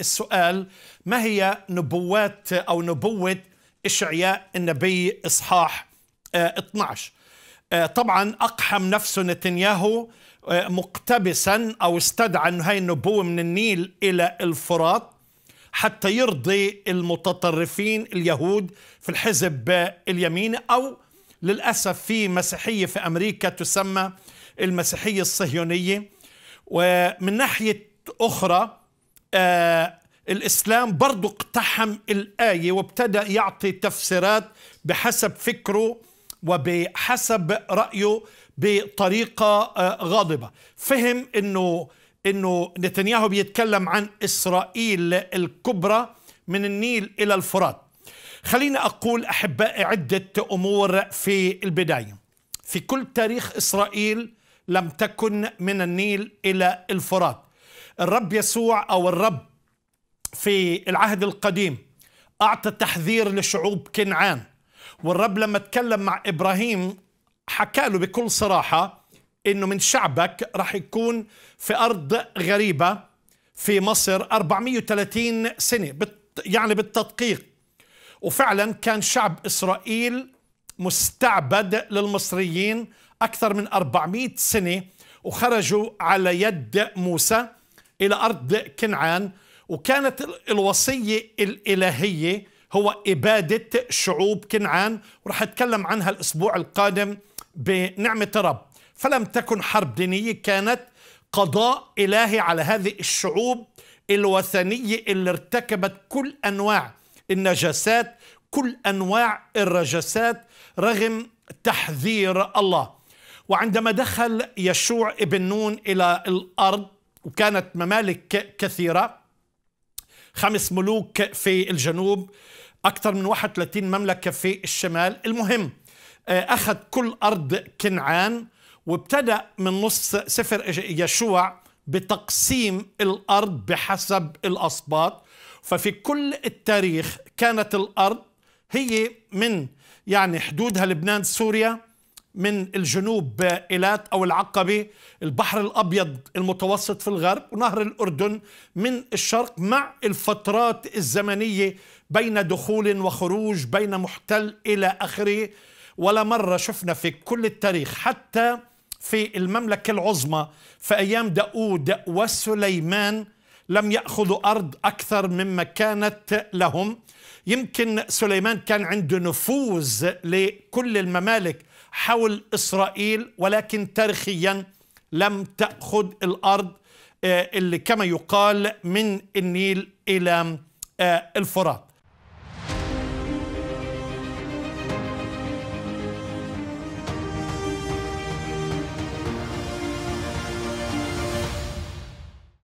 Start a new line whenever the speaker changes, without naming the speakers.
السؤال ما هي نبوات أو نبوة إشعياء النبي إصحاح 12 آه، آه، طبعا أقحم نفسه نتنياهو آه، مقتبسا أو استدعى أن هاي النبوة من النيل إلى الفرات حتى يرضي المتطرفين اليهود في الحزب اليميني أو للأسف في مسيحية في أمريكا تسمى المسيحية الصهيونية ومن ناحية أخرى آه الإسلام برضو اقتحم الآية وابتدأ يعطي تفسيرات بحسب فكره وبحسب رأيه بطريقة آه غاضبة فهم أنه أنه نتنياهو بيتكلم عن إسرائيل الكبرى من النيل إلى الفرات خلينا أقول أحبائي عدة أمور في البداية في كل تاريخ إسرائيل لم تكن من النيل إلى الفرات الرب يسوع أو الرب في العهد القديم أعطى تحذير لشعوب كنعان والرب لما تكلم مع إبراهيم حكى له بكل صراحة إنه من شعبك راح يكون في أرض غريبة في مصر 430 سنة يعني بالتدقيق وفعلا كان شعب إسرائيل مستعبد للمصريين أكثر من 400 سنة وخرجوا على يد موسى إلى أرض كنعان وكانت الوصية الإلهية هو إبادة شعوب كنعان ورح أتكلم عنها الأسبوع القادم بنعمة رب فلم تكن حرب دينية كانت قضاء إلهي على هذه الشعوب الوثنية اللي ارتكبت كل أنواع النجاسات كل أنواع الرجسات رغم تحذير الله وعندما دخل يشوع ابن نون إلى الأرض وكانت ممالك كثيرة خمس ملوك في الجنوب أكثر من 31 مملكة في الشمال المهم آه، أخذ كل أرض كنعان وابتدأ من نص سفر يشوع بتقسيم الأرض بحسب الأسباط ففي كل التاريخ كانت الأرض هي من يعني حدودها لبنان سوريا من الجنوب إيلات أو العقبة البحر الأبيض المتوسط في الغرب ونهر الأردن من الشرق مع الفترات الزمنية بين دخول وخروج بين محتل إلى آخره ولا مرة شفنا في كل التاريخ حتى في المملكة العظمى في أيام داود وسليمان لم يأخذوا أرض أكثر مما كانت لهم يمكن سليمان كان عنده نفوذ لكل الممالك حول إسرائيل ولكن تاريخيا لم تأخذ الأرض آه، اللي كما يقال من النيل إلى آه، الفرات